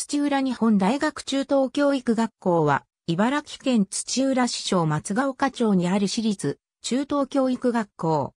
土浦日本大学中等教育学校は、茨城県土浦市小松ヶ丘町にある市立中等教育学校。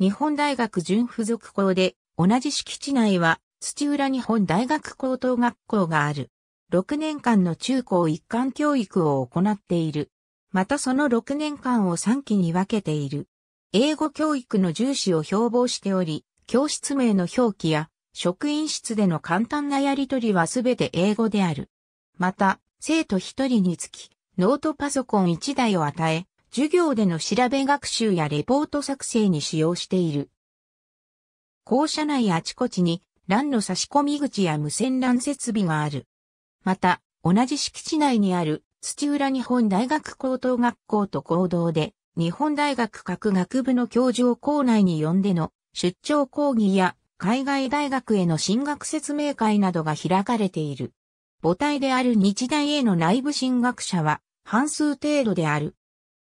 日本大学準附属校で、同じ敷地内は土浦日本大学高等学校がある。6年間の中高一貫教育を行っている。またその6年間を3期に分けている。英語教育の重視を標榜しており、教室名の表記や職員室での簡単なやりとりはすべて英語である。また、生徒一人につき、ノートパソコン一台を与え、授業での調べ学習やレポート作成に使用している。校舎内あちこちに、欄の差し込み口や無線 LAN 設備がある。また、同じ敷地内にある土浦日本大学高等学校と合同で、日本大学各学部の教授を校内に呼んでの出張講義や海外大学への進学説明会などが開かれている。母体である日大への内部進学者は半数程度である。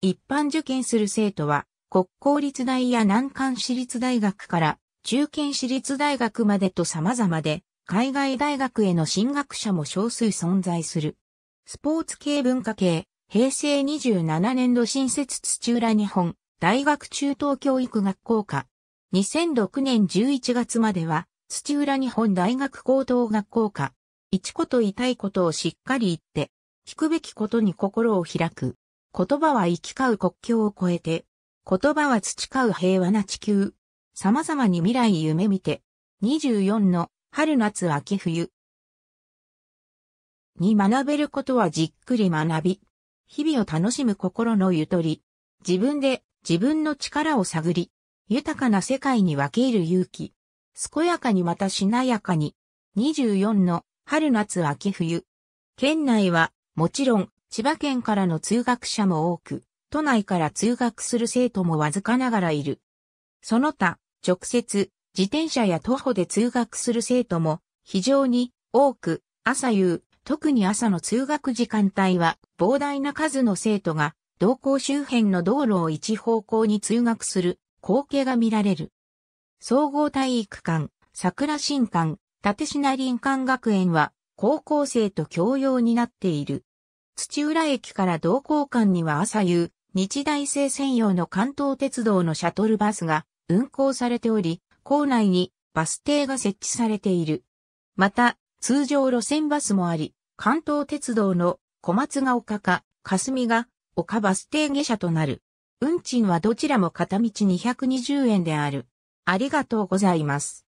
一般受験する生徒は国公立大や難関私立大学から中堅私立大学までと様々で、海外大学への進学者も少数存在する。スポーツ系文化系、平成27年度新設土浦日本、大学中等教育学校科、2006年11月までは、土浦日本大学高等学校科、一こと痛いことをしっかり言って、聞くべきことに心を開く。言葉は行き交う国境を越えて、言葉は培う平和な地球。様々に未来夢見て、24の春夏秋冬。に学べることはじっくり学び、日々を楽しむ心のゆとり、自分で自分の力を探り、豊かな世界に分け入る勇気。健やかにまたしなやかに。24の春夏秋冬。県内は、もちろん、千葉県からの通学者も多く、都内から通学する生徒もわずかながらいる。その他、直接、自転車や徒歩で通学する生徒も非常に多く、朝夕、特に朝の通学時間帯は膨大な数の生徒が、同校周辺の道路を一方向に通学する光景が見られる。総合体育館、桜新館、立品林間学園は高校生と共用になっている。土浦駅から同校館には朝夕、日大生専用の関東鉄道のシャトルバスが運行されており、校内にバス停が設置されている。また、通常路線バスもあり、関東鉄道の小松が丘か霞が丘バス停下車となる。運賃はどちらも片道220円である。ありがとうございます。